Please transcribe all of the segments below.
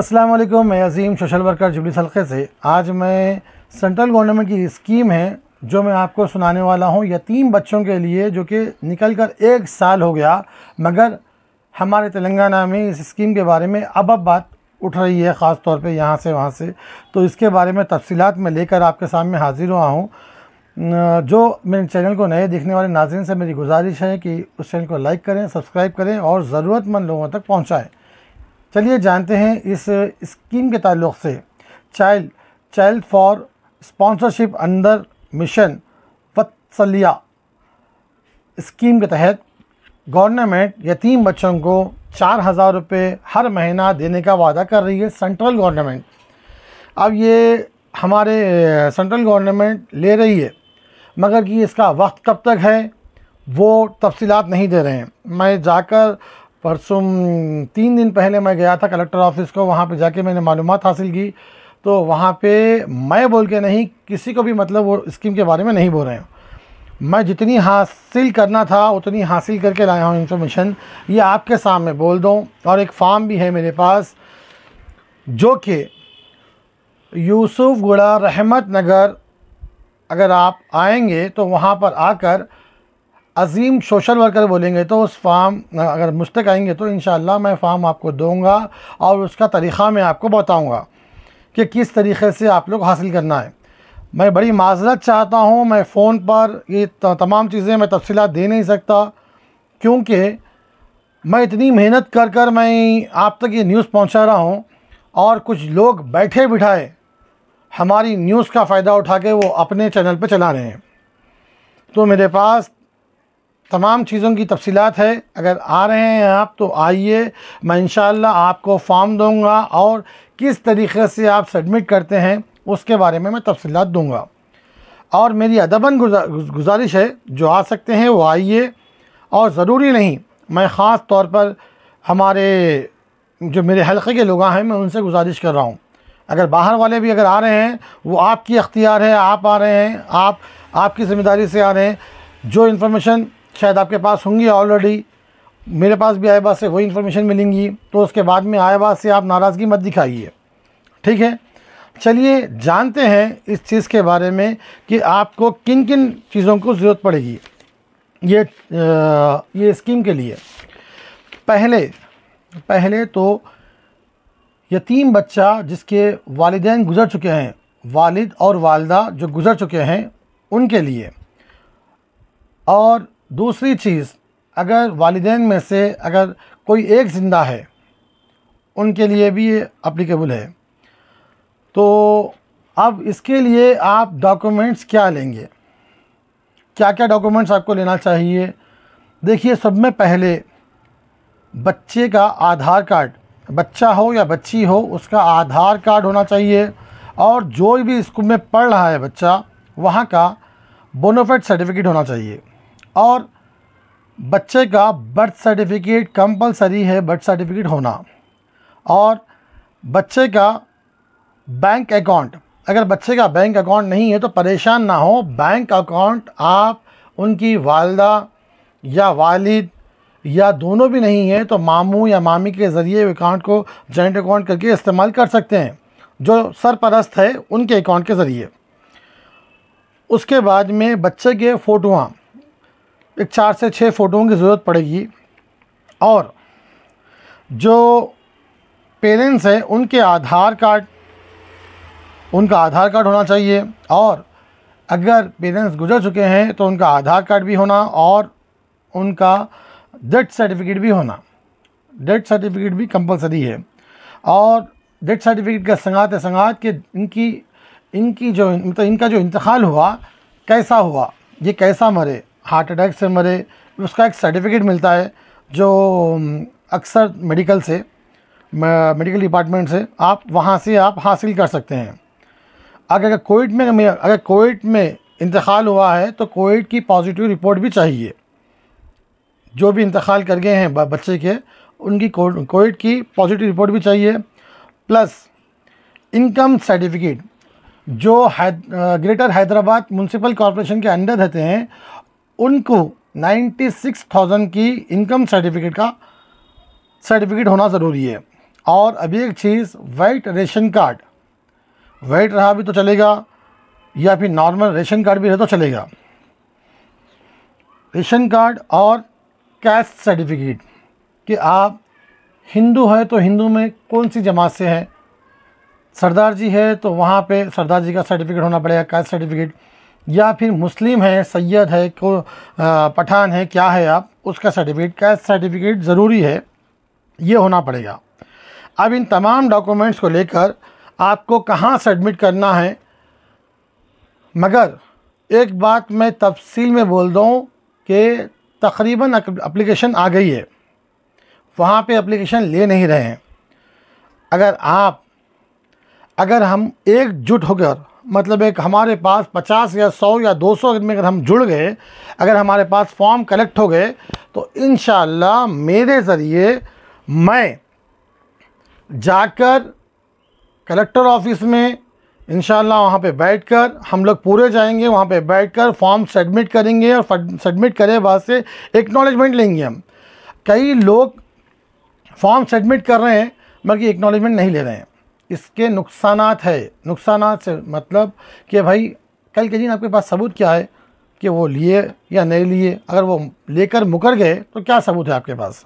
वालेकुम मैं Azeem social worker जुबली सलखे से आज मैं सेंट्रल गवर्नमेंट की स्कीम है जो मैं आपको सुनाने वाला हूँ यतीम बच्चों के लिए जो कि निकल कर एक साल हो गया मगर हमारे तेलंगाना में इस स्कीम के बारे में अब अब बात उठ रही है ख़ास तौर पे यहाँ से वहाँ से तो इसके बारे में तफसीत में लेकर आपके सामने हाज़िर हुआ हूँ जो मेरे चैनल को नए देखने वाले नाजरन से मेरी गुजारिश है कि उस चैनल को लाइक करें सब्सक्राइब करें और ज़रूरतमंद लोगों तक पहुँचाएँ चलिए जानते हैं इस स्कीम के ताल्लुक से child child for sponsorship under mission Vatsalya scheme के तहत गवर्नमेंट यतीम बच्चों को चार हज़ार रुपये हर महीना देने का वादा कर रही है सेंट्रल गवर्नमेंट अब ये हमारे सेंट्रल गवर्नमेंट ले रही है मगर कि इसका वक्त कब तक है वो तफसीत नहीं दे रहे हैं मैं जाकर परसों तीन दिन पहले मैं गया था कलेक्टर ऑफिस को वहाँ पे जाके मैंने मालूम हासिल की तो वहाँ पे मैं बोल के नहीं किसी को भी मतलब वो स्कीम के बारे में नहीं बोल रहे हैं मैं जितनी हासिल करना था उतनी हासिल करके लाया हूँ इन्फॉर्मेशन ये आपके सामने बोल दूँ और एक फार्म भी है मेरे पास जो कि यूसुफ गुड़ा रहमत नगर अगर आप आएंगे तो वहाँ पर आकर अजीम सोशल वर्कर बोलेंगे तो उस फार्म अगर मुझ तक आएंगे तो इन मैं फार्म आपको दूँगा और उसका तरीक़ा मैं आपको बताऊँगा कि किस तरीके से आप लोग हासिल करना है मैं बड़ी माजरत चाहता हूँ मैं फ़ोन पर ये तमाम चीज़ें मैं तफसीत दे नहीं सकता क्योंकि मैं इतनी मेहनत कर कर मैं आप तक ये न्यूज़ पहुँचा रहा हूँ और कुछ लोग बैठे बिठाए हमारी न्यूज़ का फ़ायदा उठा के वो अपने चैनल पर चला रहे हैं तो मेरे पास तमाम चीज़ों की तफसीत है अगर आ रहे हैं आप तो आइए मैं इन आपको फॉर्म दूँगा और किस तरीके से आप सबमिट करते हैं उसके बारे में मैं तफसीत दूँगा और मेरी अदबन गुजा, गुजारिश है जो आ सकते हैं वो आइए और ज़रूरी नहीं मैं ख़ास तौर पर हमारे जो मेरे हल्के के लोग हैं मैं उनसे गुजारिश कर रहा हूँ अगर बाहर वाले भी अगर आ रहे हैं वो आपकी अख्तियार है आप आ रहे हैं आप आपकी ज़िम्मेदारी से आ रहे हैं जो इन्फॉर्मेशन शायद आपके पास होंगी ऑलरेडी मेरे पास भी आयबा से वही इन्फॉर्मेशन मिलेंगी तो उसके बाद में आयबा से आप नाराज़गी मत दिखाइए ठीक है चलिए जानते हैं इस चीज़ के बारे में कि आपको किन किन चीज़ों को ज़रूरत पड़ेगी ये ये स्कीम के लिए पहले पहले तो यतीम बच्चा जिसके वालदान गुज़र चुके हैं वालिद और वालदा जो गुज़र चुके हैं उनके लिए और दूसरी चीज़ अगर वालदेन में से अगर कोई एक ज़िंदा है उनके लिए भी ये अप्लीकेबल है तो अब इसके लिए आप डॉक्यूमेंट्स क्या लेंगे क्या क्या डॉक्यूमेंट्स आपको लेना चाहिए देखिए सब में पहले बच्चे का आधार कार्ड बच्चा हो या बच्ची हो उसका आधार कार्ड होना चाहिए और जो भी स्कूल में पढ़ रहा है बच्चा वहाँ का बोनोफेड सर्टिफिकेट होना चाहिए और बच्चे का बर्थ सर्टिफिकेट कंपलसरी है बर्थ सर्टिफिकेट होना और बच्चे का बैंक अकाउंट अगर बच्चे का बैंक अकाउंट नहीं है तो परेशान ना हो बैंक अकाउंट आप उनकी वालदा या वालिद या दोनों भी नहीं है तो मामू या मामी के ज़रिए अकाउंट को जॉइंट अकाउंट करके इस्तेमाल कर सकते हैं जो सरपरस्त है उनके अकाउंट के ज़रिए उसके बाद में बच्चे के फ़ोटोआँ एक चार से छः फ़ोटोओं की ज़रूरत पड़ेगी और जो पेरेंट्स हैं उनके आधार कार्ड उनका आधार कार्ड होना चाहिए और अगर पेरेंट्स गुजर चुके हैं तो उनका आधार कार्ड भी होना और उनका डेथ सर्टिफिकेट भी होना डेथ सर्टिफिकेट भी कंपलसरी है और डेथ सर्टिफिकेट का संगात संगात कि इनकी इनकी जो मतलब इनका जो इंतकाल हुआ कैसा हुआ ये कैसा मरे हार्ट अटैक से मरे उसका एक सर्टिफिकेट मिलता है जो अक्सर मेडिकल से मेडिकल डिपार्टमेंट से आप वहाँ से आप हासिल कर सकते हैं अगर कोविड में अगर कोविड में इंतकाल हुआ है तो कोविड की पॉजिटिव रिपोर्ट भी चाहिए जो भी इंतकाल कर गए हैं बच्चे के उनकी कोविड की पॉजिटिव रिपोर्ट भी चाहिए प्लस इनकम सर्टिफिकेट जो है, ग्रेटर हैदराबाद म्यूनसिपल कॉरपोरेशन के अंडर रहते हैं उनको 96,000 की इनकम सर्टिफिकेट का सर्टिफिकेट होना ज़रूरी है और अभी एक चीज़ वाइट रेशन कार्ड वाइट रहा भी तो चलेगा या फिर नॉर्मल रेशन कार्ड भी रहे तो चलेगा रेशन कार्ड और कैस्ट सर्टिफिकेट कि आप हिंदू हैं तो हिंदू में कौन सी जमात से हैं सरदार जी है तो वहाँ पे सरदार जी का सर्टिफिकेट होना पड़ेगा कास्ट सर्टिफिकेट या फिर मुस्लिम है सैयद है को पठान है क्या है आप उसका सर्टिफिकेट कैस्ट सर्टिफिकेट ज़रूरी है ये होना पड़ेगा अब इन तमाम डॉक्यूमेंट्स को लेकर आपको कहाँ सबमिट करना है मगर एक बात मैं तफसील में बोल दूँ कि तकरीबन अप्लीकेशन आ गई है वहाँ पे अप्लीकेशन ले नहीं रहे हैं अगर आप अगर हम एकजुट होकर मतलब एक हमारे पास पचास या सौ या दो सौ में अगर हम जुड़ गए अगर हमारे पास फॉर्म कलेक्ट हो गए तो इन मेरे ज़रिए मैं जाकर कलेक्टर ऑफिस में इन वहाँ पे बैठकर हम लोग पूरे जाएंगे वहाँ पे बैठकर फॉर्म सबमिट करेंगे और सबमिट करे बाद से एक्नॉलेजमेंट लेंगे हम कई लोग फॉर्म सबमिट कर रहे हैं बल्कि एक्नॉलेजमेंट नहीं ले रहे हैं इसके नुकसान है नुकसान से मतलब कि भाई कल के दिन आपके पास सबूत क्या है कि वो लिए या नहीं लिए अगर वो लेकर मुकर गए तो क्या सबूत है आपके पास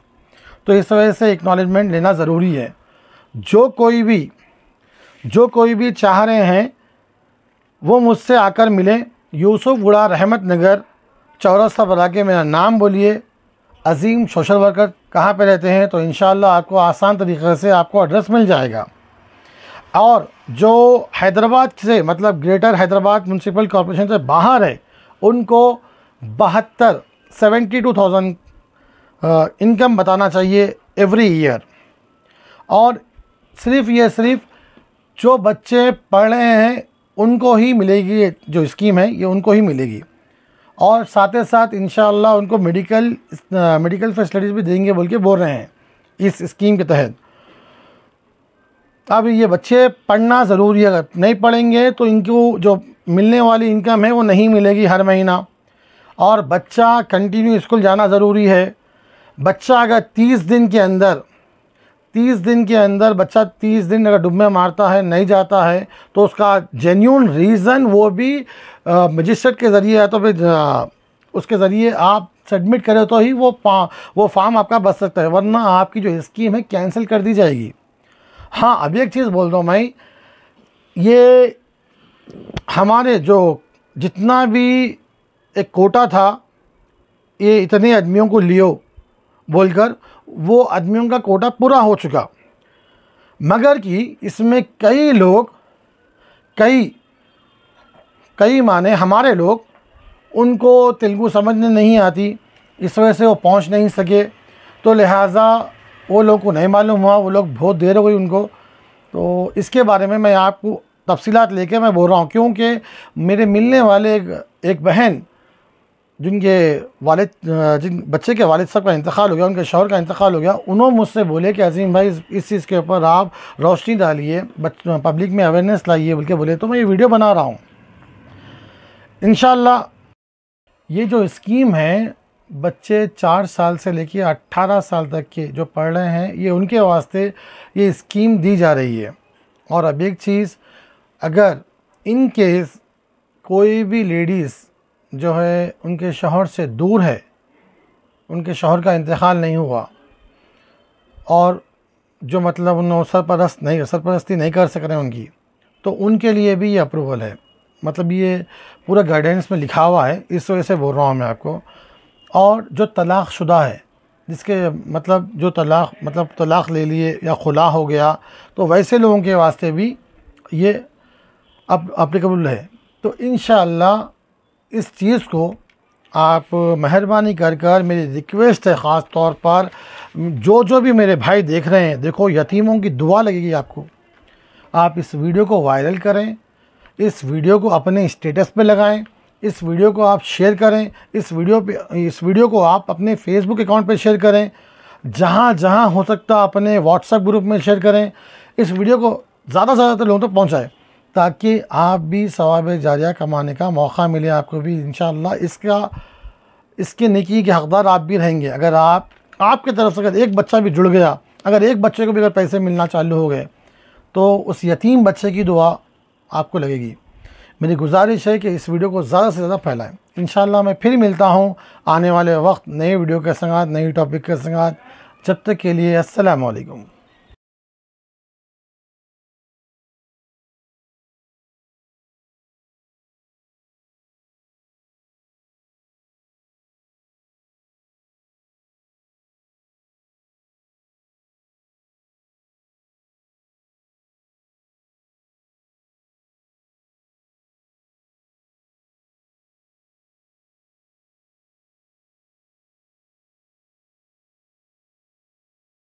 तो इस वजह से एक्नॉलेजमेंट लेना ज़रूरी है जो कोई भी जो कोई भी चाह रहे हैं वो मुझसे आकर मिलें यूसुफ गुड़ा रहमत नगर चौरस्ता बला के मेरा नाम बोलिए अजीम सोशल वर्कर कहाँ पे रहते हैं तो इन आपको आसान तरीके से आपको एड्रेस मिल जाएगा और जो हैदराबाद से मतलब ग्रेटर हैदराबाद म्यूनसिपल कॉरपोरेशन से बाहर है उनको बहत्तर सेवेंटी टू थाउजेंड इनकम बताना चाहिए एवरी ईयर और सिर्फ ये सिर्फ जो बच्चे पढ़ रहे हैं उनको ही मिलेगी जो स्कीम है ये उनको ही मिलेगी और साथ ही साथ इन उनको मेडिकल मेडिकल फैसिलिटीज़ भी देंगे बोल के बोल रहे हैं इस स्कीम के तहत अब ये बच्चे पढ़ना ज़रूरी है अगर नहीं पढ़ेंगे तो इनको जो मिलने वाली इनकम है वो नहीं मिलेगी हर महीना और बच्चा कंटिन्यू स्कूल जाना ज़रूरी है बच्चा अगर तीस दिन के अंदर तीस दिन के अंदर बच्चा तीस दिन अगर डुब्बे मारता है नहीं जाता है तो उसका जेन्यून रीज़न वो भी मजिस्ट्रेट के ज़रिए या तो फिर उसके ज़रिए आप सबमिट करें तो ही वो वो फार्म आपका बच सकता है वरना आपकी जो स्कीम है कैंसिल कर दी जाएगी हाँ अभी एक चीज़ बोल दो मैं ये हमारे जो जितना भी एक कोटा था ये इतने आदमियों को लियो बोलकर वो आदमियों का कोटा पूरा हो चुका मगर कि इसमें कई लोग कई कई माने हमारे लोग उनको तेलुगु समझने नहीं आती इस वजह से वो पहुंच नहीं सके तो लिहाजा वो लोग को नहीं मालूम हुआ वो लोग बहुत देर हो गई उनको तो इसके बारे में मैं आपको तफसीत लेके मैं बोल रहा हूँ क्योंकि मेरे मिलने वाले एक, एक बहन जिनके वाल जिन बच्चे के वालद साहब का इंतकाल हो गया उनके शोहर का इंतकाल हो गया उन्होंने मुझसे बोले कि अजीम भाई इस, इस चीज़ के ऊपर आप रोशनी डालिए पब्लिक में अवेयरनेस लाइए बोल के बोले तो मैं ये वीडियो बना रहा हूँ इन ये जो स्कीम है बच्चे चार साल से लेकर अट्ठारह साल तक के जो पढ़ रहे हैं ये उनके वास्ते ये स्कीम दी जा रही है और अब एक चीज़ अगर इन केस कोई भी लेडीज़ जो है उनके शोहर से दूर है उनके शोहर का इंतकाल नहीं हुआ और जो मतलब उन सरपरस्त नहीं सरपरस्ती नहीं कर सक रहे उनकी तो उनके लिए भी ये अप्रूवल है मतलब ये पूरा गाइडेंस में लिखा हुआ है इस वजह से बोल रहा हूँ मैं आपको और जो तलाक़ शुदा है जिसके मतलब जो तलाक़ मतलब तलाक़ ले लिए या खुला हो गया तो वैसे लोगों के वास्ते भी ये अप अप्लीकेबल है तो इन इस चीज़ को आप मेहरबानी कर कर मेरी रिक्वेस्ट है ख़ास तौर पर जो जो भी मेरे भाई देख रहे हैं देखो यतीमों की दुआ लगेगी आपको आप इस वीडियो को वायरल करें इस वीडियो को अपने स्टेटस पे लगाएं इस वीडियो को आप शेयर करें इस वीडियो पे इस वीडियो को आप अपने फेसबुक अकाउंट पे शेयर करें जहाँ जहाँ हो सकता अपने व्हाट्सएप ग्रुप में शेयर करें इस वीडियो को ज़्यादा से ज़्यादा लोगों तक तो पहुँचाएँ ताकि आप भी सवाब जारिया कमाने का मौका मिले आपको भी इन इसका इसके निकी के हकदार आप भी रहेंगे अगर आप आपके तरफ से अगर एक बच्चा भी जुड़ गया अगर एक बच्चे को भी अगर पैसे मिलना चालू हो गए तो उस यतीम बच्चे की दुआ आपको लगेगी मेरी गुजारिश है कि इस वीडियो को ज़्यादा से ज़्यादा फैलाएं इन मैं फिर मिलता हूँ आने वाले वक्त नए वीडियो के संगात नई टॉपिक के संगात जब तक के लिए असलकम